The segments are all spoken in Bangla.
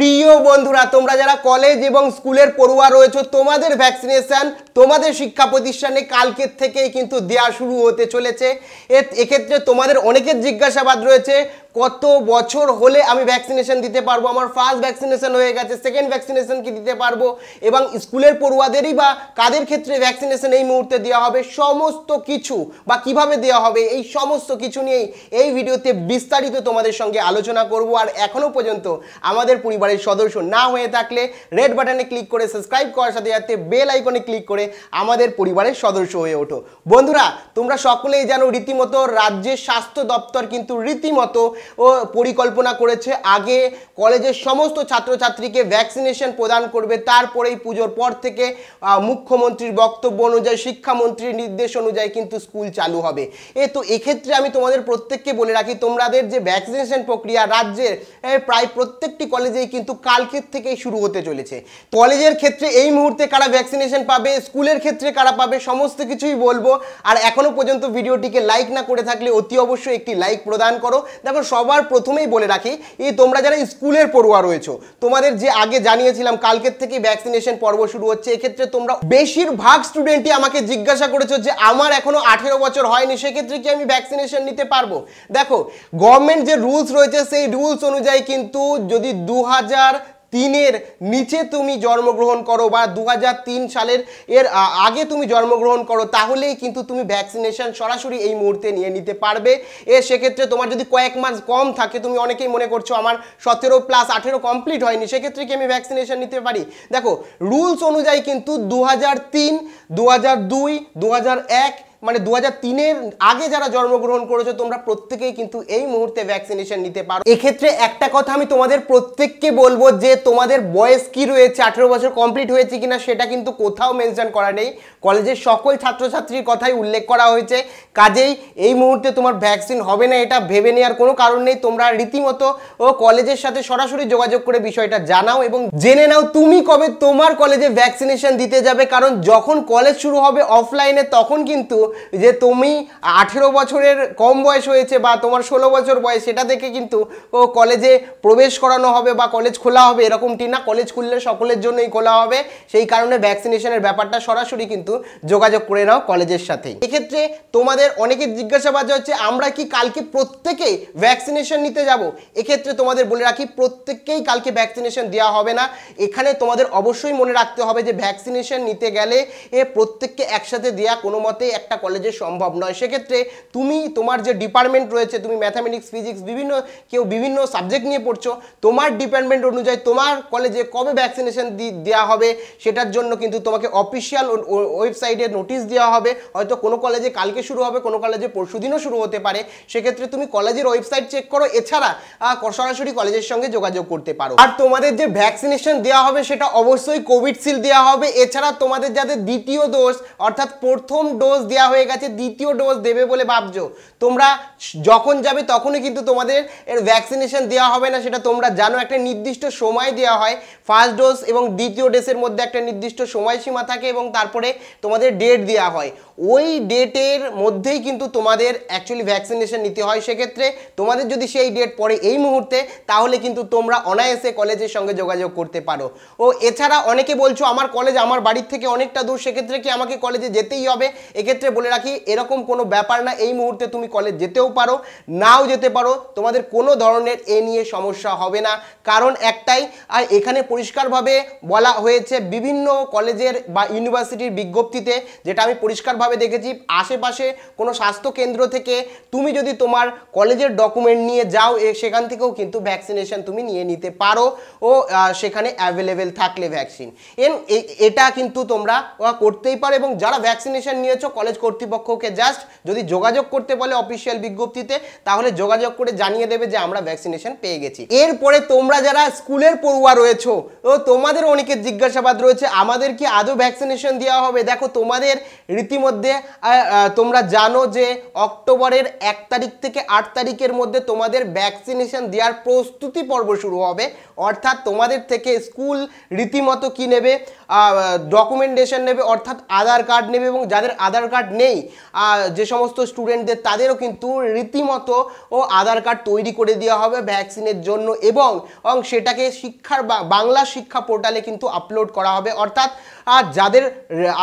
প্রিয় বন্ধুরা তোমরা যারা কলেজ এবং স্কুলের পড়ুয়া রয়েছে তোমাদের ভ্যাকসিনেশান তোমাদের শিক্ষা প্রতিষ্ঠানে কালকের থেকেই কিন্তু দেয়া শুরু হতে চলেছে এক্ষেত্রে তোমাদের অনেকের জিজ্ঞাসাবাদ রয়েছে কত বছর হলে আমি ভ্যাকসিনেশন দিতে পারবো আমার ফার্স্ট ভ্যাকসিনেশন হয়ে গেছে সেকেন্ড ভ্যাকসিনেশন কি দিতে পারবো এবং স্কুলের পড়ুয়াদেরই বা কাদের ক্ষেত্রে ভ্যাকসিনেশন এই মুহূর্তে দেওয়া হবে সমস্ত কিছু বা কিভাবে দেওয়া হবে এই সমস্ত কিছু নিয়েই এই ভিডিওতে বিস্তারিত তোমাদের সঙ্গে আলোচনা করব আর এখনও পর্যন্ত আমাদের পরিবারের সদস্য না হয়ে থাকলে রেড বাটনে ক্লিক করে সাবস্ক্রাইব করার সাথে সাথে বেল আইকনে ক্লিক করে আমাদের পরিবারের সদস্য হয়ে ওঠো বন্ধুরা তোমরা সকলেই জানো রীতিমতো রাজ্যের স্বাস্থ্য দপ্তর কিন্তু রীতিমতো ও পরিকল্পনা করেছে আগে কলেজের সমস্ত ছাত্রছাত্রীকে ভ্যাকসিনেশন প্রদান করবে তারপরেই পুজোর পর থেকে মুখ্যমন্ত্রীর বক্তব্য অনুযায়ী শিক্ষামন্ত্রীর নির্দেশ অনুযায়ী কিন্তু স্কুল চালু হবে এ তো এক্ষেত্রে আমি তোমাদের প্রত্যেককে বলে রাখি তোমাদের যে ভ্যাকসিনেশন প্রক্রিয়া রাজ্যের প্রায় প্রত্যেকটি কলেজেই কিন্তু কালকের থেকেই শুরু হতে চলেছে কলেজের ক্ষেত্রে এই মুহূর্তে কারা ভ্যাকসিনেশন পাবে স্কুলের ক্ষেত্রে কারা পাবে সমস্ত কিছুই বলবো আর এখনও পর্যন্ত ভিডিওটিকে লাইক না করে থাকলে অতি অবশ্যই একটি লাইক প্রদান করো দেখো সবার প্রথমেই বলে রাখি এই তোমরা যারা স্কুলের পড়ুয়া রয়েছো তোমাদের যে আগে জানিয়েছিলাম কালকের থেকে ভ্যাকসিনেশন পর্ব শুরু হচ্ছে এক্ষেত্রে তোমরা বেশিরভাগ স্টুডেন্টই আমাকে জিজ্ঞাসা করেছো যে আমার এখনো আঠেরো বছর হয়নি সেক্ষেত্রে কি আমি ভ্যাকসিনেশন নিতে পারবো দেখো গভর্নমেন্ট যে রুলস রয়েছে সেই রুলস অনুযায়ী কিন্তু যদি দু তিনের নিচে তুমি জন্মগ্রহণ করো বা দু সালের এর আগে তুমি জন্মগ্রহণ করো তাহলেই কিন্তু তুমি ভ্যাকসিনেশন সরাসরি এই মুহূর্তে নিয়ে নিতে পারবে এ সেক্ষেত্রে তোমার যদি কয়েক মাস কম থাকে তুমি অনেকেই মনে করছো আমার সতেরো প্লাস আঠেরো কমপ্লিট হয়নি সেক্ষেত্রে কি আমি ভ্যাকসিনেশন নিতে পারি দেখো রুলস অনুযায়ী কিন্তু দু হাজার তিন দু হাজার দুই দু হাজার এক মানে দু তিনের আগে যারা জন্মগ্রহণ করেছো তোমরা প্রত্যেকেই কিন্তু এই মুহূর্তে ভ্যাকসিনেশন নিতে পারো এক্ষেত্রে একটা কথা আমি তোমাদের প্রত্যেককে বলবো যে তোমাদের বয়স কি রয়েছে আঠেরো বছর কমপ্লিট হয়েছে কিনা সেটা কিন্তু কোথাও মেনশন করা নেই কলেজের সকল ছাত্রছাত্রীর কথাই উল্লেখ করা হয়েছে কাজেই এই মুহূর্তে তোমার ভ্যাকসিন হবে না এটা ভেবে নেওয়ার কোনো কারণ নেই তোমরা রীতিমতো ও কলেজের সাথে সরাসরি যোগাযোগ করে বিষয়টা জানাও এবং জেনে নাও তুমি কবে তোমার কলেজে ভ্যাকসিনেশন দিতে যাবে কারণ যখন কলেজ শুরু হবে অফলাইনে তখন কিন্তু যে তুমি আঠেরো বছরের কম বয়স হয়েছে বা তোমার ষোলো বছর বয়স সেটা দেখে কিন্তু কলেজে প্রবেশ করানো হবে বা কলেজ খোলা হবে এরকমটি না কলেজ খুললে সকলের জন্যই খোলা হবে সেই কারণে ভ্যাকসিনেশনের ব্যাপারটা সরাসরি কিন্তু যোগাযোগ করে নাও কলেজের সাথেই এক্ষেত্রে তোমাদের অনেকে জিজ্ঞাসাবাদ হচ্ছে আমরা কি কালকে প্রত্যেকেই ভ্যাকসিনেশন নিতে যাব এক্ষেত্রে তোমাদের বলে রাখি প্রত্যেককেই কালকে ভ্যাকসিনেশন দেওয়া হবে না এখানে তোমাদের অবশ্যই মনে রাখতে হবে যে ভ্যাকসিনেশন নিতে গেলে এ প্রত্যেককে একসাথে দেওয়া কোনো মতে একটা কলেজে সম্ভব নয় সেক্ষেত্রে তুমি তোমার যে ডিপার্টমেন্ট রয়েছে তুমি ম্যাথামেটিক্স ফিজিক্স বিভিন্ন কেউ বিভিন্ন সাবজেক্ট নিয়ে পড়ছো তোমার ডিপার্টমেন্ট অনুযায়ী তোমার কলেজে কবে ভ্যাকসিনেশন দেওয়া হবে সেটার জন্য কিন্তু তোমাকে অফিসিয়াল ওয়েবসাইটে নোটিশ দেওয়া হবে হয়তো কোনো কলেজে কালকে শুরু হবে কোনো কলেজে পরশু দিনও শুরু হতে পারে সেক্ষেত্রে তুমি কলেজের ওয়েবসাইট চেক করো এছাড়া সরাসরি কলেজের সঙ্গে যোগাযোগ করতে পারো আর তোমাদের যে ভ্যাকসিনেশন দেওয়া হবে সেটা অবশ্যই কোভিডশিল্ড দেওয়া হবে এছাড়া তোমাদের যাদের দ্বিতীয় ডোজ অর্থাৎ প্রথম ডোজ দেওয়া হয়ে গেছে দ্বিতীয় ডোজ দেবে বলে ভাবছ তোমরা যখন যাবে তখনই কিন্তু তোমাদের এর ভ্যাকসিনেশান দেওয়া হবে না সেটা তোমরা জানো একটা নির্দিষ্ট সময় দেওয়া হয় ফার্স্ট ডোজ এবং দ্বিতীয় ডোজের মধ্যে একটা নির্দিষ্ট সময়সীমা থাকে এবং তারপরে তোমাদের ডেট দেওয়া হয় ওই ডেটের মধ্যেই কিন্তু তোমাদের অ্যাকচুয়ালি ভ্যাকসিনেশন নিতে হয় সেক্ষেত্রে তোমাদের যদি সেই ডেট পড়ে এই মুহূর্তে তাহলে কিন্তু তোমরা অনায়াসে কলেজের সঙ্গে যোগাযোগ করতে পারো ও এছাড়া অনেকে বলছো আমার কলেজ আমার বাড়ির থেকে অনেকটা দূর সেক্ষেত্রে কি আমাকে কলেজে যেতেই হবে এক্ষেত্রে বলে রাখি এরকম কোনো ব্যাপার না এই মুহূর্তে তুমি কলেজ যেতেও পারো নাও যেতে পারো তোমাদের কোনো ধরনের এ নিয়ে সমস্যা হবে না কারণ একটাই আর এখানে পরিষ্কারভাবে বলা হয়েছে বিভিন্ন কলেজের বা ইউনিভার্সিটির বিজ্ঞপ্তিতে যেটা আমি পরিষ্কারভাবে দেখেছি আশেপাশে কোনো স্বাস্থ্য কেন্দ্র থেকে তুমি যদি তোমার কলেজের ডকুমেন্ট নিয়ে যাও সেখান থেকেও কিন্তু ভ্যাকসিনেশন তুমি নিয়ে নিতে পারো ও সেখানে অ্যাভেলেবেল থাকলে ভ্যাকসিন এন এটা কিন্তু তোমরা করতেই পারো এবং যারা ভ্যাকসিনেশন নিয়েছো কলেজ কর্তৃপক্ষকে জাস্ট যদি যোগাযোগ করতে বলে অফিসিয়াল বিজ্ঞপ্তিতে তাহলে যোগাযোগ করে জানিয়ে দেবে যে আমরা ভ্যাকসিনেশন পেয়ে গেছি এরপরে তোমরা যারা স্কুলের পড়ুয়া রয়েছে তো তোমাদের অনেকের জিজ্ঞাসাবাদ রয়েছে আমাদের কি আদৌ ভ্যাকসিনেশন দেওয়া হবে দেখো তোমাদের রীতিমধ্যে তোমরা জানো যে অক্টোবরের এক তারিখ থেকে আট তারিখের মধ্যে তোমাদের ভ্যাকসিনেশন দেওয়ার প্রস্তুতি পর্ব শুরু হবে অর্থাৎ তোমাদের থেকে স্কুল রীতিমতো কি নেবে ডকুমেন্টেশন নেবে অর্থাৎ আধার কার্ড নেবে এবং যাদের আধার কার্ড নেই যে সমস্ত স্টুডেন্টদের তাদেরও কিন্তু রীতিমতো ও আধার কার্ড তৈরি করে দেওয়া হবে ভ্যাকসিনের জন্য এবং সেটাকে শিক্ষার বাংলা শিক্ষা পোর্টালে কিন্তু আপলোড করা হবে অর্থাৎ আর যাদের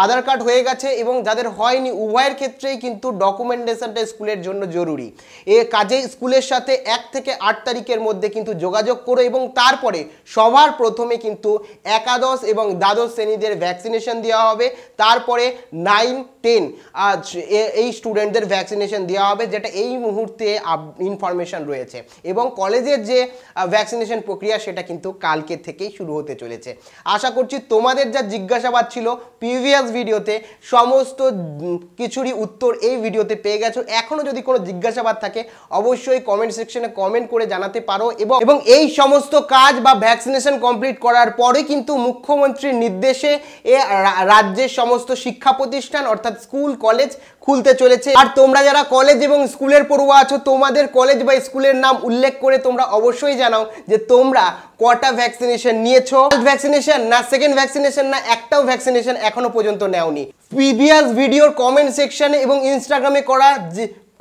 আধার কার্ড হয়ে গেছে এবং যাদের হয়নি উভয়ের ক্ষেত্রেই কিন্তু ডকুমেন্টেশনটা স্কুলের জন্য জরুরি এ কাজেই স্কুলের সাথে এক থেকে আট তারিখের মধ্যে কিন্তু যোগাযোগ করো এবং তারপরে সবার প্রথমে কিন্তু একাদশ এবং দ্বাদশ শ্রেণীদের ভ্যাকসিনেশন দেওয়া হবে তারপরে নাইন টেন আজ এই স্টুডেন্টদের ভ্যাকসিনেশন দেওয়া হবে যেটা এই মুহূর্তে ইনফরমেশন রয়েছে এবং কলেজের যে ভ্যাকসিনেশন প্রক্রিয়া সেটা কিন্তু কালকে থেকেই শুরু হতে চলেছে আশা করছি তোমাদের যা জিজ্ঞাসাবাদ ছিল প্রিভিয়াস ভিডিওতে সমস্ত কিছুরই উত্তর এই ভিডিওতে পেয়ে গেছো এখনও যদি কোনো জিজ্ঞাসাবাদ থাকে অবশ্যই কমেন্ট সেকশনে কমেন্ট করে জানাতে পারো এবং এবং এই সমস্ত কাজ বা ভ্যাকসিনেশন কমপ্লিট করার পরে কিন্তু মুখ্যমন্ত্রীর নির্দেশে এ রাজ্যের সমস্ত শিক্ষা প্রতিষ্ঠান অর্থাৎ স্কুল কলেজ খুলতে চলেছে আর তোমরা যারা কলেজ এবং স্কুলের পড়ুয়া আছো তোমাদের কলেজ বা স্কুলের নাম উল্লেখ করে তোমরা অবশ্যই জানাও যে তোমরা কটা ভ্যাকসিনেশন নিয়েছো ভ্যাকসিনেশন না সেকেন্ড ভ্যাকসিনেশন না একটাও ভ্যাকসিনেশন এখনো পর্যন্ত নেওনি প্রিভিয়াস ভিডিওর কমেন্ট সেকশনে এবং ইনস্টাগ্রামে করা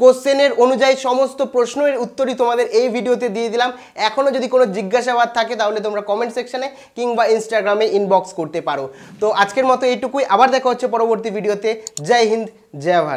কোশ্চেনের অনুযায়ী সমস্ত প্রশ্নের উত্তরই তোমাদের এই ভিডিওতে দিয়ে দিলাম এখনও যদি কোনো জিজ্ঞাসাবাদ থাকে তাহলে তোমরা কমেন্ট সেকশানে কিংবা ইনস্টাগ্রামে ইনবক্স করতে পারো তো আজকের মতো এইটুকুই আবার দেখা হচ্ছে পরবর্তী ভিডিওতে জয় হিন্দ জয় ভারত